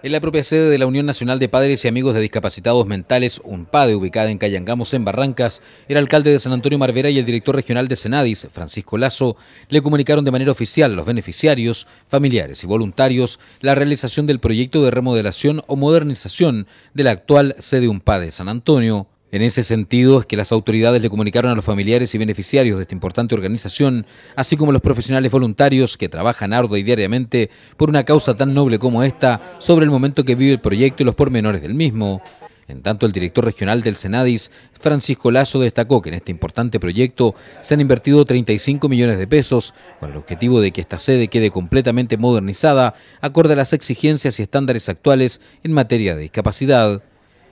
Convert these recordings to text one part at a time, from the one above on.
En la propia sede de la Unión Nacional de Padres y Amigos de Discapacitados Mentales, UNPADE, ubicada en Cayangamos, en Barrancas, el alcalde de San Antonio Marvera y el director regional de Senadis, Francisco Lazo, le comunicaron de manera oficial a los beneficiarios, familiares y voluntarios la realización del proyecto de remodelación o modernización de la actual sede UNPADE San Antonio, en ese sentido es que las autoridades le comunicaron a los familiares y beneficiarios de esta importante organización, así como a los profesionales voluntarios que trabajan arduo y diariamente por una causa tan noble como esta, sobre el momento que vive el proyecto y los pormenores del mismo. En tanto, el director regional del Senadis, Francisco Lazo, destacó que en este importante proyecto se han invertido 35 millones de pesos con el objetivo de que esta sede quede completamente modernizada, acorde a las exigencias y estándares actuales en materia de discapacidad.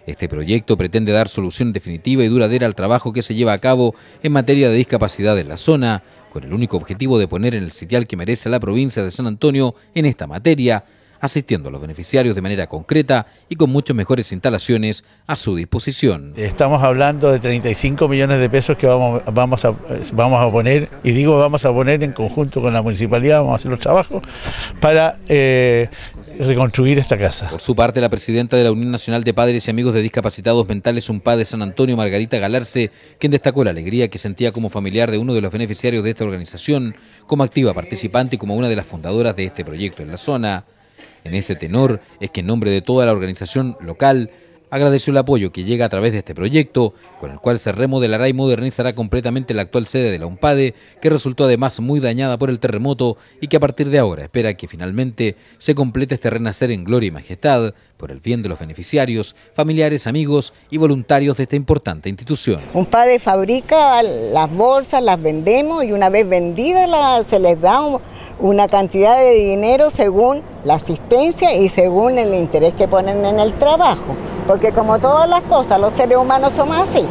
Este proyecto pretende dar solución definitiva y duradera al trabajo que se lleva a cabo en materia de discapacidad en la zona, con el único objetivo de poner en el sitial que merece la provincia de San Antonio en esta materia asistiendo a los beneficiarios de manera concreta y con muchas mejores instalaciones a su disposición. Estamos hablando de 35 millones de pesos que vamos, vamos, a, vamos a poner, y digo vamos a poner en conjunto con la municipalidad, vamos a hacer los trabajos para eh, reconstruir esta casa. Por su parte, la presidenta de la Unión Nacional de Padres y Amigos de Discapacitados Mentales, un padre San Antonio, Margarita Galarse, quien destacó la alegría que sentía como familiar de uno de los beneficiarios de esta organización, como activa participante y como una de las fundadoras de este proyecto en la zona, en ese tenor es que en nombre de toda la organización local agradeció el apoyo que llega a través de este proyecto, con el cual se remodelará y modernizará completamente la actual sede de la UMPADE, que resultó además muy dañada por el terremoto y que a partir de ahora espera que finalmente se complete este renacer en gloria y majestad, por el bien de los beneficiarios, familiares, amigos y voluntarios de esta importante institución. UMPADE fabrica las bolsas, las vendemos y una vez vendidas se les da... Un una cantidad de dinero según la asistencia y según el interés que ponen en el trabajo. Porque como todas las cosas, los seres humanos somos así.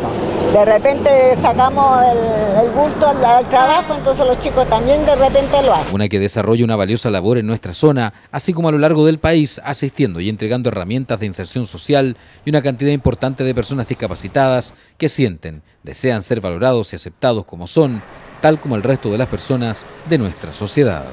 De repente sacamos el, gusto al, al, trabajo, entonces los chicos también de repente lo hacen. Una que desarrolla una valiosa labor en nuestra zona, así como a lo largo del país, asistiendo y entregando herramientas de inserción social y una cantidad importante de personas discapacitadas que sienten, desean ser valorados y aceptados como son tal como el resto de las personas de nuestra sociedad.